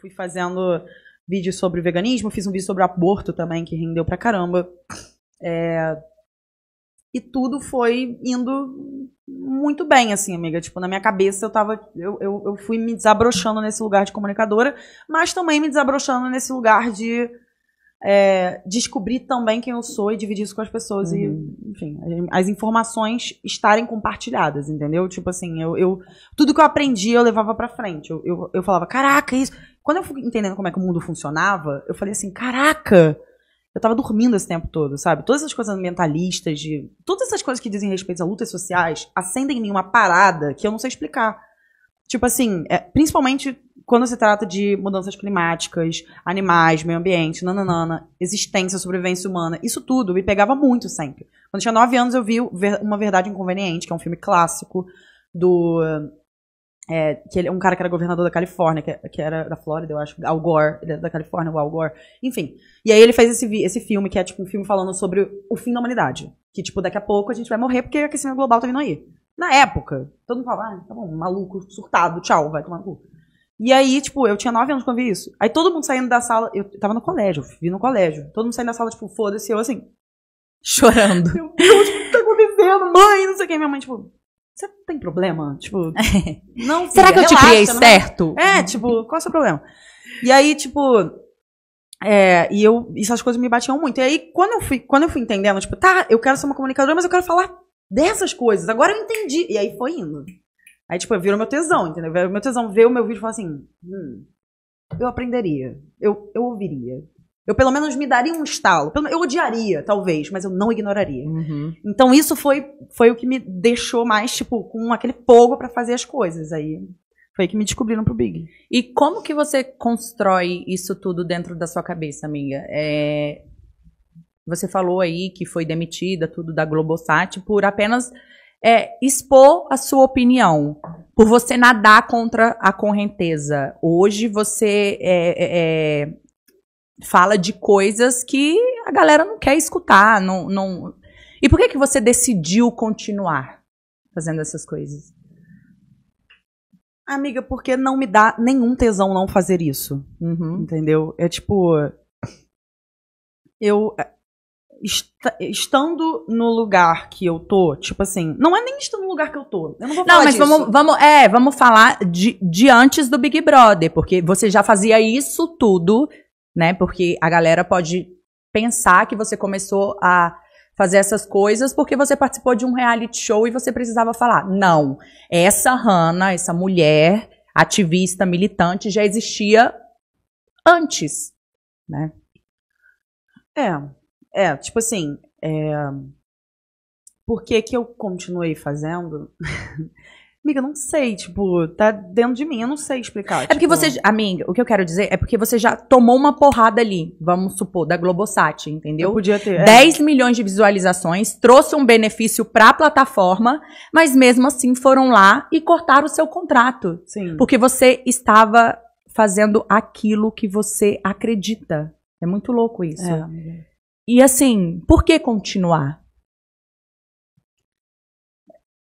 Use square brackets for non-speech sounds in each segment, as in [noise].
fui fazendo vídeo sobre veganismo, fiz um vídeo sobre aborto também, que rendeu pra caramba. É... E tudo foi indo muito bem, assim, amiga. Tipo, na minha cabeça eu tava. Eu, eu, eu fui me desabrochando nesse lugar de comunicadora, mas também me desabrochando nesse lugar de é, descobrir também quem eu sou e dividir isso com as pessoas. Uhum. E, enfim, as informações estarem compartilhadas, entendeu? Tipo assim, eu, eu tudo que eu aprendi eu levava para frente. Eu, eu, eu falava, caraca, isso. Quando eu fui entendendo como é que o mundo funcionava, eu falei assim, caraca! Eu tava dormindo esse tempo todo, sabe? Todas essas coisas ambientalistas, de, todas essas coisas que dizem respeito a lutas sociais, acendem em mim uma parada que eu não sei explicar. Tipo assim, é, principalmente quando se trata de mudanças climáticas, animais, meio ambiente, nananana, existência, sobrevivência humana, isso tudo me pegava muito sempre. Quando tinha nove anos, eu vi Uma Verdade Inconveniente, que é um filme clássico do. É, que ele, é um cara que era governador da Califórnia, que, é, que era da Flórida, eu acho, Al Gore, ele era é da Califórnia, o Al Gore, enfim. E aí ele fez esse, esse filme, que é tipo um filme falando sobre o fim da humanidade. Que, tipo, daqui a pouco a gente vai morrer porque o aquecimento global tá vindo aí. Na época, todo mundo falava, ah, tá bom, maluco, surtado, tchau, vai tomar no cu. E aí, tipo, eu tinha nove anos quando eu vi isso. Aí todo mundo saindo da sala, eu tava no colégio, vi no colégio. Todo mundo saindo da sala, tipo, foda-se, eu assim, [laughs] chorando. Meu Deus, o que tá acontecendo? Mãe, não sei o que. Minha mãe, tipo, você tem problema? Tipo, [laughs] não. Filha, Será que eu relaxa, te criei não... certo? É, tipo, qual é o seu problema? E aí, tipo, é, e eu, essas coisas me batiam muito. E aí, quando eu fui, quando eu fui entendendo, tipo, tá, eu quero ser uma comunicadora, mas eu quero falar dessas coisas. Agora eu entendi. E aí foi indo. Aí, tipo, virou meu tesão, entendeu? Virou meu tesão ver o meu vídeo e falar assim: hum, eu aprenderia. Eu, eu ouviria. Eu pelo menos me daria um estalo. Eu odiaria, talvez, mas eu não ignoraria. Uhum. Então isso foi, foi o que me deixou mais, tipo, com aquele fogo para fazer as coisas. Aí foi que me descobriram pro Big. E como que você constrói isso tudo dentro da sua cabeça, amiga? É, você falou aí que foi demitida, tudo da Globosat, por apenas é, expor a sua opinião, por você nadar contra a correnteza. Hoje você é, é, é, fala de coisas que a galera não quer escutar, não, não. E por que que você decidiu continuar fazendo essas coisas? Amiga, porque não me dá nenhum tesão não fazer isso, uhum. entendeu? É tipo, eu est estando no lugar que eu tô, tipo assim, não é nem estando no lugar que eu tô. Eu não vou falar Não, mas disso. vamos, vamos, é, vamos falar de, de antes do Big Brother, porque você já fazia isso tudo, né? Porque a galera pode pensar que você começou a fazer essas coisas porque você participou de um reality show e você precisava falar. Não, essa Hannah, essa mulher ativista, militante, já existia antes, né? É, é, tipo assim, é... por que que eu continuei fazendo? [laughs] Amiga, não sei, tipo, tá dentro de mim, eu não sei explicar. É tipo... porque você, amiga, o que eu quero dizer é porque você já tomou uma porrada ali, vamos supor, da Globosat, entendeu? Eu podia ter. 10 é. milhões de visualizações, trouxe um benefício pra plataforma, mas mesmo assim foram lá e cortaram o seu contrato. Sim. Porque você estava fazendo aquilo que você acredita. É muito louco isso. É, amiga. E assim, por que continuar?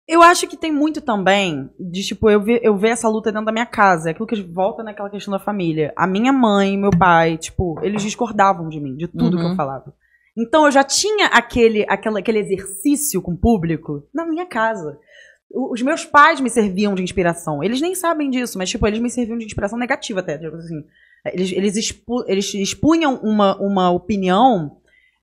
Eu acho que tem muito também de, tipo, eu ver, eu ver essa luta dentro da minha casa. Aquilo que volta naquela questão da família. A minha mãe, meu pai, tipo, eles discordavam de mim, de tudo uhum. que eu uhum. falava. Então eu já tinha aquele, aquela, aquele exercício com o público na minha casa. Os meus pais me serviam de inspiração. Eles nem sabem disso, mas, tipo, eles me serviam de inspiração negativa até. Tipo assim, eles, eles, expu, eles expunham uma, uma opinião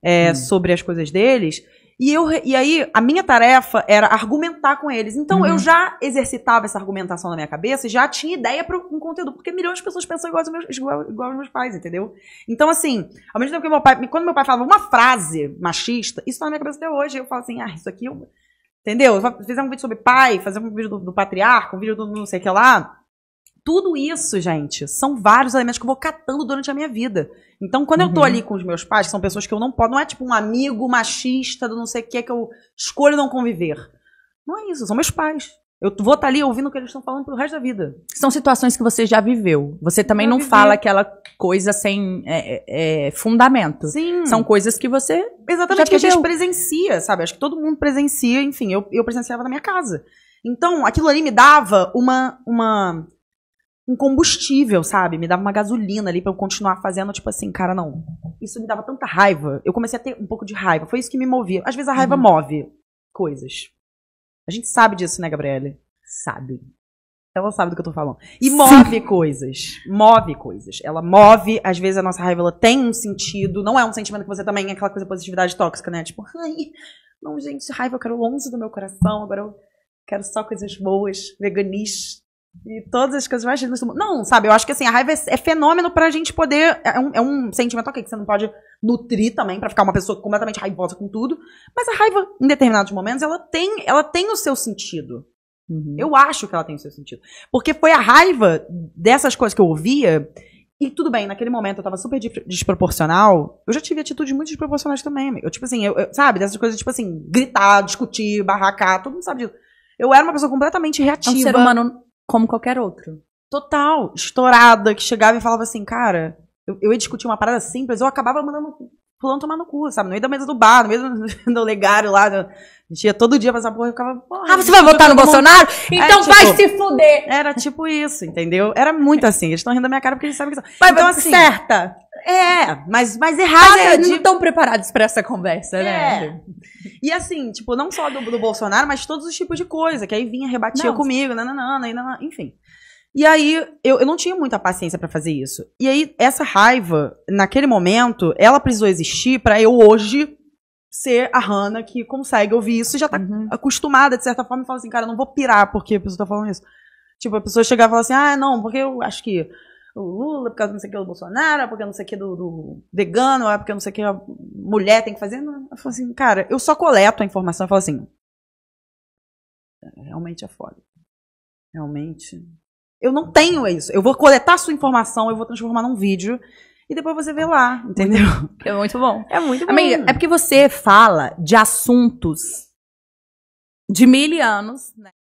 é, hum. sobre as coisas deles. E, eu, e aí, a minha tarefa era argumentar com eles. Então, uhum. eu já exercitava essa argumentação na minha cabeça e já tinha ideia para um conteúdo, porque milhões de pessoas pensam igual aos, meus, igual, igual aos meus pais, entendeu? Então, assim, ao mesmo tempo que meu pai, quando meu pai falava uma frase machista, isso tá na minha cabeça até hoje. Eu falo assim, ah, isso aqui, eu, entendeu? fazer um vídeo sobre pai, fazer um vídeo do, do patriarca, um vídeo do não sei o que lá. Tudo isso, gente, são vários elementos que eu vou catando durante a minha vida. Então, quando uhum. eu tô uhum. ali com os meus pais, que são pessoas que eu não posso, não é tipo um amigo machista do não sei o que que eu escolho não conviver. Não é isso, são meus pais. Eu vou estar tá ali ouvindo o que eles estão falando pelo resto da vida. São situações que você já viveu. Você também já não vivi. fala aquela coisa sem é, é, é fundamento. Sim. São coisas que você. Exatamente, que a gente presencia, sabe? Acho que todo mundo presencia, enfim, eu, eu presenciava na minha casa. Então, aquilo ali me dava uma, uma um combustível, sabe? Me dava uma gasolina ali para eu continuar fazendo, tipo assim, cara, não. Isso me dava tanta raiva. Eu comecei a ter um pouco de raiva. Foi isso que me movia. Às vezes a raiva uhum. move coisas. A gente sabe disso, né, Gabriele? Sabe. Ela sabe do que eu tô falando. E move Sim. coisas. Move coisas. Ela move, às vezes a nossa raiva ela tem um sentido. Não é um sentimento que você também é aquela coisa positividade tóxica, né? Tipo, ai, não, gente, raiva eu quero longe do meu coração, agora eu quero só coisas boas, veganista. E todas as coisas mais do mundo. Não, sabe? Eu acho que assim, a raiva é, é fenômeno pra gente poder. É, é um, é um sentimento, ok, que você não pode nutrir também para ficar uma pessoa completamente raivosa com tudo. Mas a raiva, em determinados momentos, ela tem, ela tem o seu sentido. Uhum. Eu acho que ela tem o seu sentido. Porque foi a raiva dessas coisas que eu ouvia. E tudo bem, naquele momento eu tava super desproporcional. Eu já tive atitudes muito desproporcionais também, Eu, tipo assim, eu, eu, sabe, dessas coisas, tipo assim, gritar, discutir, barracar, todo mundo sabe disso. Eu era uma pessoa completamente reativa. É um ser humano como qualquer outro. Total, estourada, que chegava e falava assim, cara, eu, eu ia discutir uma parada simples, eu acabava mandando Fulano tomar no cu, sabe? No meio da mesa do bar, no meio do, [laughs] legário lá. a gente ia todo dia pra essa porra e ficava. Ah, você vai votar no Bolsonaro? É, então tipo, vai se fuder! Era tipo isso, entendeu? Era muito assim. Eles estão rindo da minha cara porque eles sabem que são. Mas, então, assim, certa! É, mas, mas errada. É de... não estão preparados para essa conversa, né? é. né? E assim, tipo, não só do, do Bolsonaro, mas todos os tipos de coisa. Que aí vinha, rebatia não, comigo, nanana, enfim. E aí, eu, eu não tinha muita paciência para fazer isso. E aí, essa raiva, naquele momento, ela precisou existir para eu hoje ser a Hannah que consegue ouvir isso e já tá uhum. acostumada, de certa forma, e fala assim, cara, eu não vou pirar porque a pessoa tá falando isso. Tipo, a pessoa chegar e falar assim, ah, não, porque eu acho que o Lula, por causa não sei o que do Bolsonaro, porque não sei o que do, do vegano, é porque não sei o que a mulher tem que fazer. Não, eu falo assim, cara, eu só coleto a informação e falo assim, realmente é foda. Realmente eu não tenho isso. Eu vou coletar sua informação, eu vou transformar num vídeo e depois você vê lá, entendeu? É muito bom. É muito bom. Amiga, é porque você fala de assuntos de mil anos, né?